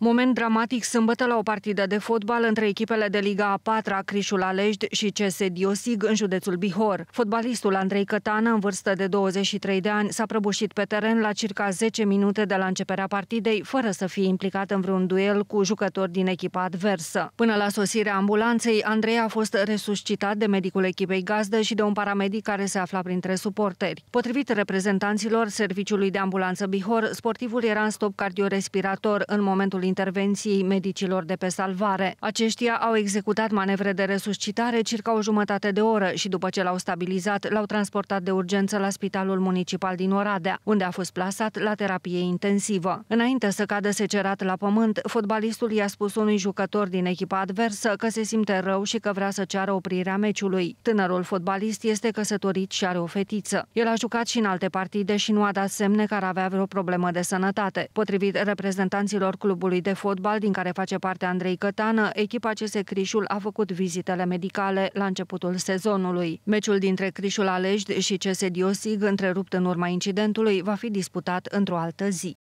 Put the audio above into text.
Moment dramatic sâmbătă la o partidă de fotbal între echipele de Liga a 4 a Crișul Alejd și CS Diosig în județul Bihor. Fotbalistul Andrei Cătană, în vârstă de 23 de ani, s-a prăbușit pe teren la circa 10 minute de la începerea partidei, fără să fie implicat în vreun duel cu jucători din echipa adversă. Până la sosirea ambulanței, Andrei a fost resuscitat de medicul echipei gazdă și de un paramedic care se afla printre suporteri. Potrivit reprezentanților Serviciului de Ambulanță Bihor, sportivul era în stop cardiorespirator în momentul intervenției medicilor de pe salvare. Aceștia au executat manevre de resuscitare circa o jumătate de oră și după ce l-au stabilizat, l-au transportat de urgență la Spitalul Municipal din Oradea, unde a fost plasat la terapie intensivă. Înainte să cadă secerat la pământ, fotbalistul i-a spus unui jucător din echipa adversă că se simte rău și că vrea să ceară oprirea meciului. Tânărul fotbalist este căsătorit și are o fetiță. El a jucat și în alte partide și nu a dat semne că ar avea vreo problemă de sănătate. Potrivit reprezentanților clubului clubului de fotbal din care face parte Andrei Cătană, echipa CS Crișul a făcut vizitele medicale la începutul sezonului. Meciul dintre Crișul Alești și CS Diosig, întrerupt în urma incidentului, va fi disputat într-o altă zi.